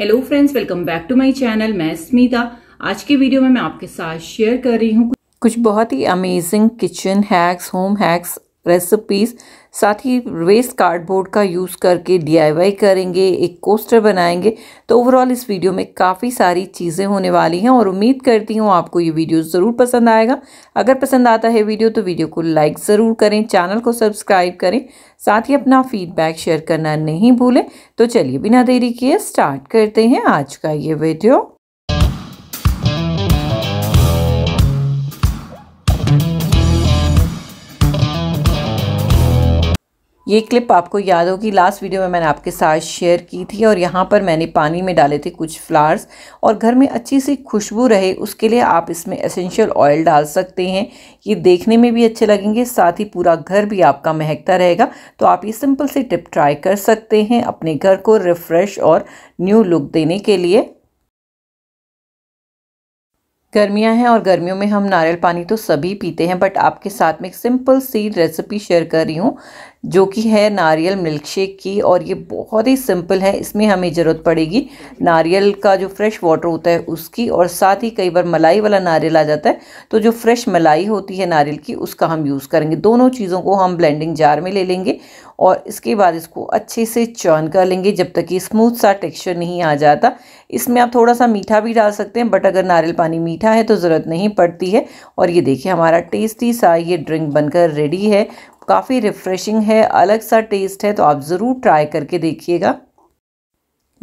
hello friends welcome back to my channel मैं स्मिता आज के वीडियो में मैं आपके साथ शेयर कर रही हूँ कुछ बहुत ही amazing kitchen hacks home hacks recipes साथ ही वेस्ट कार्डबोर्ड का यूज़ करके डीआईवाई करेंगे एक कोस्टर बनाएंगे तो ओवरऑल इस वीडियो में काफ़ी सारी चीज़ें होने वाली हैं और उम्मीद करती हूँ आपको ये वीडियो ज़रूर पसंद आएगा अगर पसंद आता है वीडियो तो वीडियो को लाइक ज़रूर करें चैनल को सब्सक्राइब करें साथ ही अपना फीडबैक शेयर करना नहीं भूलें तो चलिए बिना देरी किए स्टार्ट करते हैं आज का ये वीडियो ये क्लिप आपको याद हो कि लास्ट वीडियो में मैंने आपके साथ शेयर की थी और यहाँ पर मैंने पानी में डाले थे कुछ फ्लावर्स और घर में अच्छी सी खुशबू रहे उसके लिए आप इसमें एसेंशियल ऑयल डाल सकते हैं ये देखने में भी अच्छे लगेंगे साथ ही पूरा घर भी आपका महकता रहेगा तो आप ये सिंपल सी टिप ट्राई कर सकते हैं अपने घर को रिफ़्रेश और न्यू लुक देने के लिए गर्मियाँ हैं और गर्मियों में हम नारियल पानी तो सभी पीते हैं बट आपके साथ में एक सिंपल सी रेसिपी शेयर कर रही हूँ जो कि है नारियल मिल्क शेक की और ये बहुत ही सिंपल है इसमें हमें ज़रूरत पड़ेगी नारियल का जो फ्रेश वाटर होता है उसकी और साथ ही कई बार मलाई वाला नारियल आ जाता है तो जो फ्रेश मलाई होती है नारियल की उसका हम यूज़ करेंगे दोनों चीज़ों को हम ब्लेंडिंग जार में ले लेंगे और इसके बाद इसको अच्छे से चर्न कर लेंगे जब तक कि स्मूथ सा टेक्सचर नहीं आ जाता इसमें आप थोड़ा सा मीठा भी डाल सकते हैं बट अगर नारियल पानी मीठा है तो ज़रूरत नहीं पड़ती है और ये देखिए हमारा टेस्टी सा ये ड्रिंक बनकर रेडी है काफ़ी रिफ़्रेशिंग है अलग सा टेस्ट है तो आप ज़रूर ट्राई करके देखिएगा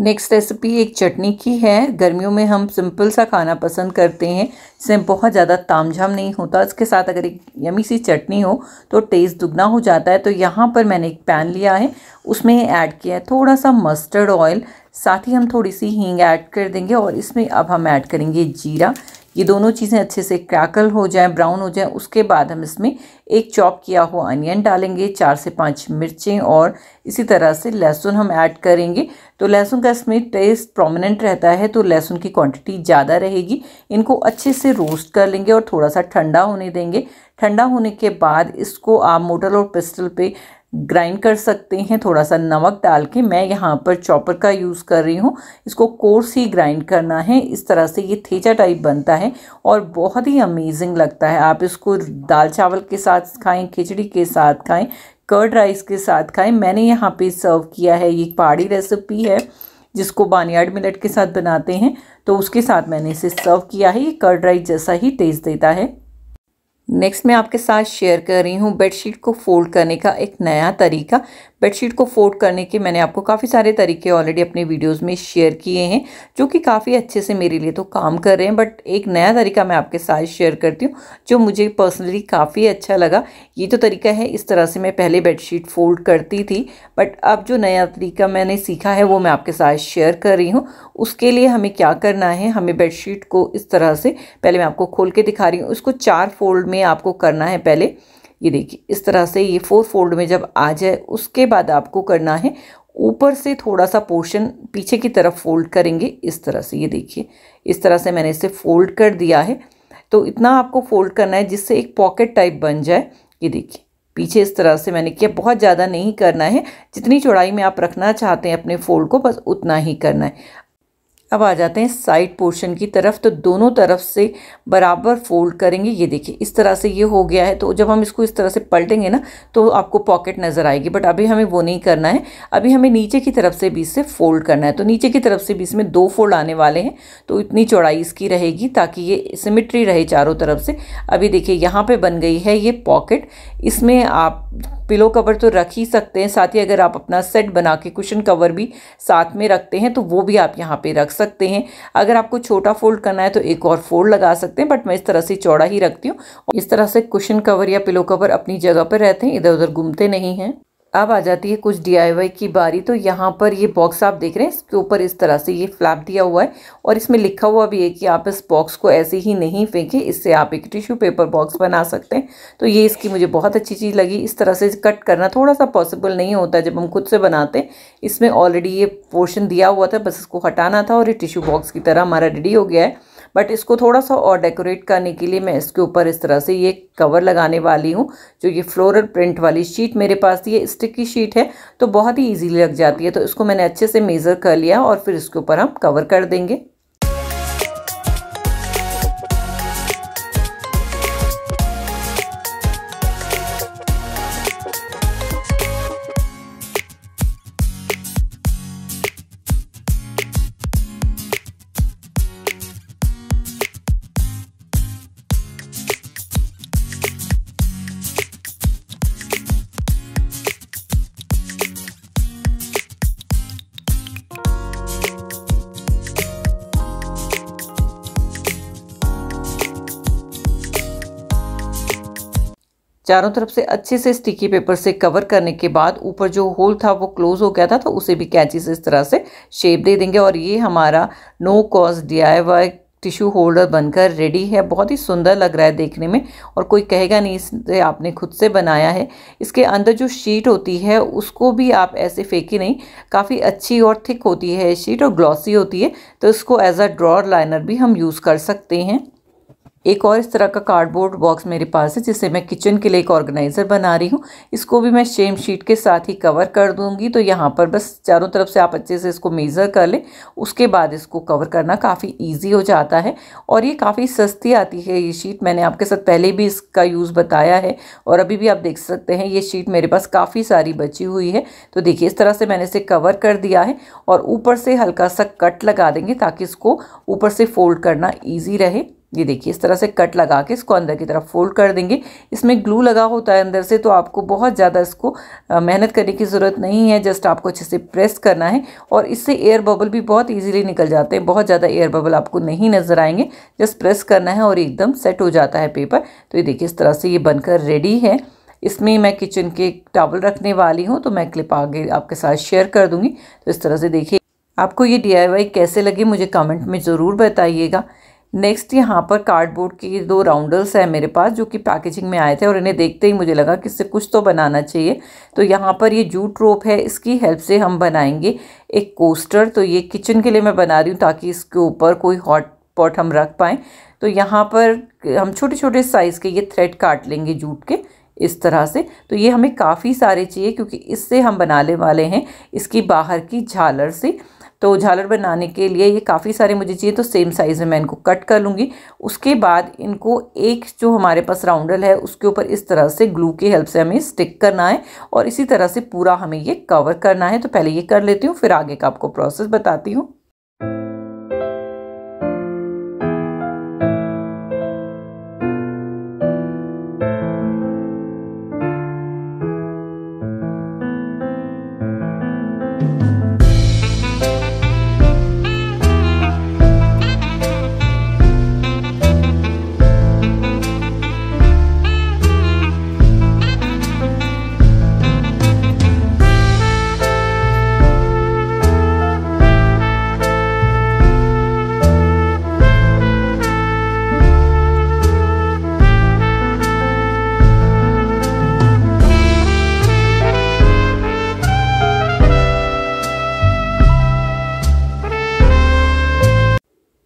नेक्स्ट रेसिपी एक चटनी की है गर्मियों में हम सिंपल सा खाना पसंद करते हैं इसमें बहुत ज़्यादा ताम झाम नहीं होता इसके साथ अगर एक यमी सी चटनी हो तो टेस्ट दुगना हो जाता है तो यहाँ पर मैंने एक पैन लिया है उसमें ऐड किया है थोड़ा सा मस्टर्ड ऑयल साथ ही हम थोड़ी सी हींग ऐड कर देंगे और इसमें अब हम ऐड करेंगे जीरा ये दोनों चीज़ें अच्छे से क्रैकल हो जाएं ब्राउन हो जाएं उसके बाद हम इसमें एक चॉप किया हुआ अनियन डालेंगे चार से पाँच मिर्चें और इसी तरह से लहसुन हम ऐड करेंगे तो लहसुन का इसमें टेस्ट प्रोमिनेंट रहता है तो लहसुन की क्वांटिटी ज़्यादा रहेगी इनको अच्छे से रोस्ट कर लेंगे और थोड़ा सा ठंडा होने देंगे ठंडा होने के बाद इसको आप मोटर और पिस्टल पे ग्राइंड कर सकते हैं थोड़ा सा नमक डाल के मैं यहाँ पर चॉपर का यूज़ कर रही हूँ इसको कोर्स ही ग्राइंड करना है इस तरह से ये थेचा टाइप बनता है और बहुत ही अमेजिंग लगता है आप इसको दाल चावल के साथ खाएं खिचड़ी के साथ खाएं कर्ड राइस के साथ खाएं मैंने यहाँ पे सर्व किया है ये पहाड़ी रेसिपी है जिसको बानियाड मिलट के साथ बनाते हैं तो उसके साथ मैंने इसे सर्व किया है ये कर्ड राइस जैसा ही टेस्ट देता है नेक्स्ट मैं आपके साथ शेयर कर रही हूँ बेडशीट को फोल्ड करने का एक नया तरीका बेडशीट को फोल्ड करने के मैंने आपको काफ़ी सारे तरीके ऑलरेडी अपने वीडियोस में शेयर किए हैं जो कि काफ़ी अच्छे से मेरे लिए तो काम कर रहे हैं बट एक नया तरीका मैं आपके साथ शेयर करती हूँ जो मुझे पर्सनली काफ़ी अच्छा लगा ये तो तरीका है इस तरह से मैं पहले बेडशीट फोल्ड करती थी बट अब जो नया तरीका मैंने सीखा है वो मैं आपके साथ शेयर कर रही हूँ उसके लिए हमें क्या करना है हमें बेडशीट को इस तरह से पहले मैं आपको खोल के दिखा रही हूँ उसको चार फोल्ड में में आपको करना है पहले ये देखिए इस तरह से ये फोर फोल्ड में जब आ जाए उसके बाद आपको करना है ऊपर से थोड़ा सा पोर्शन पीछे की तरफ फोल्ड करेंगे इस तरह से ये देखिए इस तरह से मैंने इसे फोल्ड कर दिया है तो इतना आपको फोल्ड करना है जिससे एक पॉकेट टाइप बन जाए ये देखिए पीछे इस तरह से मैंने किया बहुत ज़्यादा नहीं करना है जितनी चौड़ाई में आप रखना चाहते हैं अपने फोल्ड को बस उतना ही करना है अब आ जाते हैं साइड पोर्शन की तरफ तो दोनों तरफ से बराबर फोल्ड करेंगे ये देखिए इस तरह से ये हो गया है तो जब हम इसको इस तरह से पलटेंगे ना तो आपको पॉकेट नज़र आएगी बट अभी हमें वो नहीं करना है अभी हमें नीचे की तरफ से भी से फोल्ड करना है तो नीचे की तरफ से बीच में दो फोल्ड आने वाले हैं तो इतनी चौड़ाई इसकी रहेगी ताकि ये सिमिट्री रहे चारों तरफ से अभी देखिए यहाँ पर बन गई है ये पॉकेट इसमें आप पिलो कवर तो रख ही सकते हैं साथ ही अगर आप अपना सेट बना के कुशन कवर भी साथ में रखते हैं तो वो भी आप यहाँ पे रख सकते हैं अगर आपको छोटा फोल्ड करना है तो एक और फोल्ड लगा सकते हैं बट मैं इस तरह से चौड़ा ही रखती हूँ इस तरह से कुशन कवर या पिलो कवर अपनी जगह पर रहते हैं इधर उधर घूमते नहीं हैं अब आ जाती है कुछ डी की बारी तो यहाँ पर ये बॉक्स आप देख रहे हैं इसके ऊपर इस तरह से ये फ्लैप दिया हुआ है और इसमें लिखा हुआ भी है कि आप इस बॉक्स को ऐसे ही नहीं फेंकें इससे आप एक टिश्यू पेपर बॉक्स बना सकते हैं तो ये इसकी मुझे बहुत अच्छी चीज़ लगी इस तरह से कट करना थोड़ा सा पॉसिबल नहीं होता जब हम खुद से बनाते हैं इसमें ऑलरेडी ये पोर्शन दिया हुआ था बस इसको हटाना था और ये टिश्यू बॉक्स की तरह हमारा रेडी हो गया है बट इसको थोड़ा सा और डेकोरेट करने के लिए मैं इसके ऊपर इस तरह से ये कवर लगाने वाली हूँ जो ये फ्लोरल प्रिंट वाली शीट मेरे पास ये स्टिक की शीट है तो बहुत ही ईजीली लग जाती है तो इसको मैंने अच्छे से मेज़र कर लिया और फिर इसके ऊपर हम कवर कर देंगे चारों तरफ से अच्छे से स्टिकी पेपर से कवर करने के बाद ऊपर जो होल था वो क्लोज़ हो गया था तो उसे भी कैंची से इस तरह से शेप दे देंगे और ये हमारा no cost D tissue holder बनकर रेडी है बहुत ही सुंदर लग रहा है देखने में और कोई कहेगा नहीं इसे आपने खुद से बनाया है इसके अंदर जो शीट होती है उसको भी आप ऐसे फेंकी नहीं काफ़ी अच्छी और थिक होती है शीट और ग्लॉसी होती है तो इसको एज अ ड्रॉर लाइनर भी हम यूज़ कर सकते हैं एक और इस तरह का कार्डबोर्ड बॉक्स मेरे पास है जिससे मैं किचन के लिए एक ऑर्गेनाइज़र बना रही हूँ इसको भी मैं शेम शीट के साथ ही कवर कर दूँगी तो यहाँ पर बस चारों तरफ से आप अच्छे से इसको मेज़र कर लें उसके बाद इसको कवर करना काफ़ी ईजी हो जाता है और ये काफ़ी सस्ती आती है ये शीट मैंने आपके साथ पहले भी इसका यूज़ बताया है और अभी भी आप देख सकते हैं ये शीट मेरे पास काफ़ी सारी बची हुई है तो देखिए इस तरह से मैंने इसे कवर कर दिया है और ऊपर से हल्का सा कट लगा देंगे ताकि इसको ऊपर से फोल्ड करना ईजी रहे ये देखिए इस तरह से कट लगा के इसको अंदर की तरफ फोल्ड कर देंगे इसमें ग्लू लगा होता है अंदर से तो आपको बहुत ज़्यादा इसको मेहनत करने की ज़रूरत नहीं है जस्ट आपको अच्छे से प्रेस करना है और इससे एयर बबल भी बहुत ईजिली निकल जाते हैं बहुत ज़्यादा एयर बबल आपको नहीं नज़र आएंगे जस्ट प्रेस करना है और एकदम सेट हो जाता है पेपर तो ये देखिए इस तरह से ये बनकर रेडी है इसमें मैं किचन के टावल रखने वाली हूँ तो मैं क्लिप आगे आपके साथ शेयर कर दूँगी तो इस तरह से देखिए आपको ये डी कैसे लगे मुझे कमेंट में ज़रूर बताइएगा नेक्स्ट यहाँ पर कार्डबोर्ड के दो राउंडल्स हैं मेरे पास जो कि पैकेजिंग में आए थे और इन्हें देखते ही मुझे लगा कि इससे कुछ तो बनाना चाहिए तो यहाँ पर ये जूट रोप है इसकी हेल्प से हम बनाएंगे एक कोस्टर तो ये किचन के लिए मैं बना रही हूँ ताकि इसके ऊपर कोई हॉट पॉट हम रख पाएँ तो यहाँ पर हम छोटे छोटे साइज़ के ये थ्रेड काट लेंगे जूट के इस तरह से तो ये हमें काफ़ी सारे चाहिए क्योंकि इससे हम बनाने वाले हैं इसकी बाहर की झालर से तो झालर बनाने के लिए ये काफ़ी सारे मुझे चाहिए तो सेम साइज़ में मैं इनको कट कर लूँगी उसके बाद इनको एक जो हमारे पास राउंडल है उसके ऊपर इस तरह से ग्लू की हेल्प से हमें स्टिक करना है और इसी तरह से पूरा हमें ये कवर करना है तो पहले ये कर लेती हूँ फिर आगे का आपको प्रोसेस बताती हूँ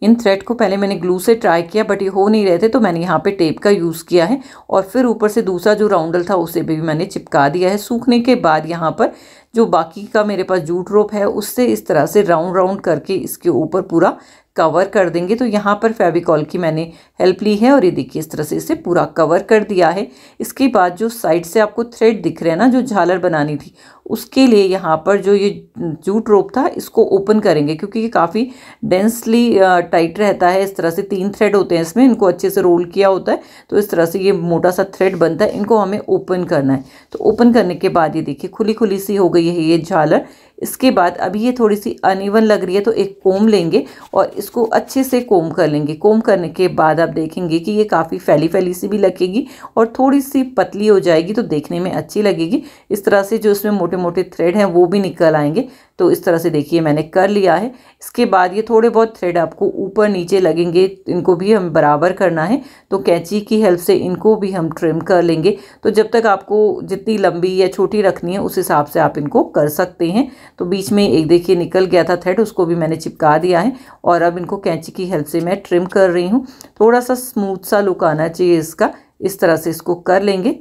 इन थ्रेड को पहले मैंने ग्लू से ट्राई किया बट ये हो नहीं रहे थे तो मैंने यहाँ पे टेप का यूज़ किया है और फिर ऊपर से दूसरा जो राउंडल था उसे भी मैंने चिपका दिया है सूखने के बाद यहाँ पर जो बाकी का मेरे पास जूट रोप है उससे इस तरह से राउंड राउंड करके इसके ऊपर पूरा कवर कर देंगे तो यहाँ पर फेविकॉल की मैंने हेल्प ली है और ये देखिए इस तरह से इसे पूरा कवर कर दिया है इसके बाद जो साइड से आपको थ्रेड दिख रहे हैं ना जो झालर बनानी थी उसके लिए यहाँ पर जो ये जूट रोप था इसको ओपन करेंगे क्योंकि ये काफ़ी डेंसली टाइट रहता है इस तरह से तीन थ्रेड होते हैं इसमें इनको अच्छे से रोल किया होता है तो इस तरह से ये मोटा सा थ्रेड बनता है इनको हमें ओपन करना है तो ओपन करने के बाद ये देखिए खुली खुली सी हो गई है ये झालर इसके बाद अभी ये थोड़ी सी अनइवन लग रही है तो एक कोम लेंगे और इसको अच्छे से कोम कर लेंगे कोम करने के बाद आप देखेंगे कि ये काफ़ी फैली फैली सी भी लगेगी और थोड़ी सी पतली हो जाएगी तो देखने में अच्छी लगेगी इस तरह से जो इसमें मोटे मोटे थ्रेड हैं वो भी निकल आएंगे तो इस तरह से देखिए मैंने कर लिया है इसके बाद ये थोड़े बहुत थ्रेड आपको ऊपर नीचे लगेंगे इनको भी हम बराबर करना है तो कैंची की हेल्प से इनको भी हम ट्रिम कर लेंगे तो जब तक आपको जितनी लंबी या छोटी रखनी है उस हिसाब से आप इनको कर सकते हैं तो बीच में एक देखिए निकल गया था थ्रेड उसको भी मैंने चिपका दिया है और अब इनको कैंची की हेल्प से मैं ट्रिम कर रही हूँ थोड़ा सा स्मूथ सा लुक आना चाहिए इसका इस तरह से इसको कर लेंगे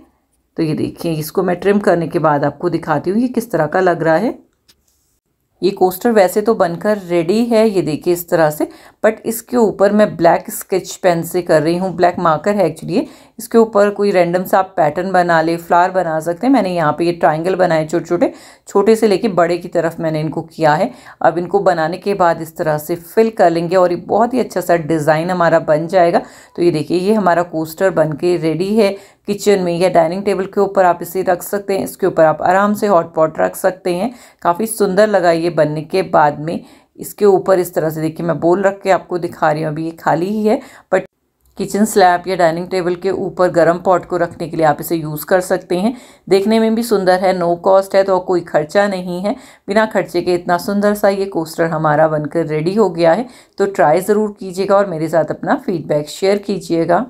तो ये देखिए इसको मैं ट्रिम करने के बाद आपको दिखाती हूँ ये किस तरह का लग रहा है ये कोस्टर वैसे तो बनकर रेडी है ये देखिए इस तरह से बट इसके ऊपर मैं ब्लैक स्केच पेन से कर रही हूँ ब्लैक मार्कर है एक्चुअली इसके ऊपर कोई रैंडम सा आप पैटर्न बना ले फ्लावर बना सकते हैं मैंने यहाँ पे ये ट्रायंगल बनाए छोटे छोटे छोटे से लेके बड़े की तरफ मैंने इनको किया है अब इनको बनाने के बाद इस तरह से फिल कर लेंगे और ये बहुत ही अच्छा सा डिज़ाइन हमारा बन जाएगा तो ये देखिए ये हमारा कोस्टर बन के रेडी है किचन में या डाइनिंग टेबल के ऊपर आप इसे रख सकते हैं इसके ऊपर आप आराम से हॉट पॉट रख सकते हैं काफ़ी सुंदर लगा ये बनने के बाद में इसके ऊपर इस तरह से देखिए मैं बोल रख के आपको दिखा रही हूँ अभी ये खाली ही है बट किचन स्लैब या डाइनिंग टेबल के ऊपर गर्म पॉट को रखने के लिए आप इसे यूज़ कर सकते हैं देखने में भी सुंदर है नो कॉस्ट है तो कोई खर्चा नहीं है बिना खर्चे के इतना सुंदर सा ये कोस्टर हमारा बनकर रेडी हो गया है तो ट्राई ज़रूर कीजिएगा और मेरे साथ अपना फीडबैक शेयर कीजिएगा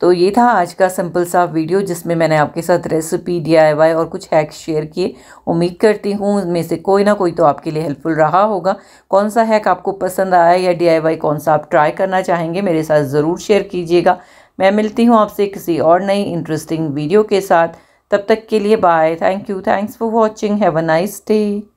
तो ये था आज का सिंपल सा वीडियो जिसमें मैंने आपके साथ रेसिपी डीआईवाई और कुछ हैक्स शेयर किए उम्मीद करती हूँ उनमें से कोई ना कोई तो आपके लिए हेल्पफुल रहा होगा कौन सा हैक आपको पसंद आया या डीआईवाई कौन सा आप ट्राई करना चाहेंगे मेरे साथ ज़रूर शेयर कीजिएगा मैं मिलती हूँ आपसे किसी और नई इंटरेस्टिंग वीडियो के साथ तब तक के लिए bye thank you thanks for watching have a nice day